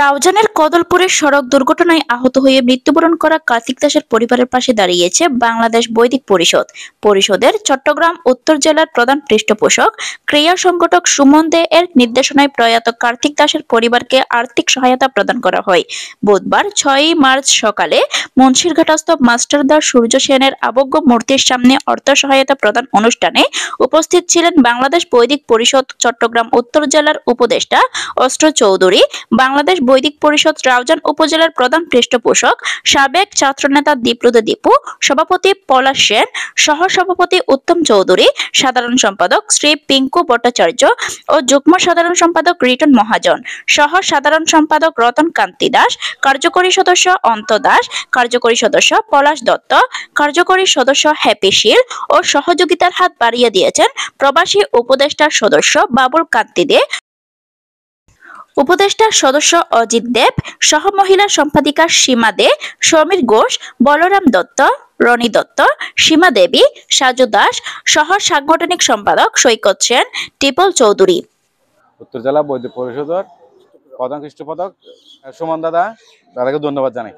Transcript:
রাউজানের কদলপুরের সড়ক দুর্ঘটনায় আহত হয়ে মৃত্যুবরণ করা কার্তিক দাসের পরিবারের পাশে দাঁড়িয়েছে বাংলাদেশ বৈদিক পরিষদ পরিষদের চট্টগ্রাম উত্তর জেলার প্রধান পৃষ্ঠপোষক ক্রিয়া সংগঠক সুমন দে এর নির্দেশনায় প্রয়াত কার্তিক দাসের পরিবারকে আর্থিক সহায়তা প্রদান করা হয় বুধবার ছয়ই মার্চ সকালে মুন্সিরঘাটস্থ মাস্টারদার সূর্য সেনের আবজ্ঞ মূর্তির সামনে অর্থ সহায়তা প্রদান অনুষ্ঠানে উপস্থিত ছিলেন বাংলাদেশ বৈদিক পরিষদ চট্টগ্রাম উত্তর জেলার উপদেষ্টা অস্ত্র চৌধুরী বাংলাদেশ বাংলাদেশ বৈদিক পরিষদ রাউজান উপজেলার প্রধান পৃষ্ঠপোষক সাবেক ছাত্রনেতা দীপ্রদ দীপু সভাপতি পলাশ সেন সহ সভাপতি উত্তম চৌধুরী সাধারণ সম্পাদক শ্রী পিঙ্কু ভট্টাচার্য ও যুগ্ম সাধারণ সম্পাদক রিটন মহাজন সহ সাধারণ সম্পাদক রতন কান্তি দাস কার্যকরী সদস্য অন্ত দাস কার্যকরী সদস্য পলাশ দত্ত কার্যকরী সদস্য হ্যাপি শীল ও সহযোগিতার হাত বাড়িয়ে দিয়েছেন প্রবাসী উপদেষ্টার সদস্য বাবুল কান্তি দে উপদেষ্টা সদস্য অজিত দেব সহ মহিলা সম্পাদিকা সীমা দে সমীর ঘোষ বলরাম দত্ত রনি দত্ত সীমা দেবী সাজু দাস সহ সাংগঠনিক সম্পাদক সৈকত সেন টিপল চৌধুরী উত্তর জেলা বৈদ্য পরিষদ প্রধান পদক সুমন দাদা দাদাকে ধন্যবাদ জানাই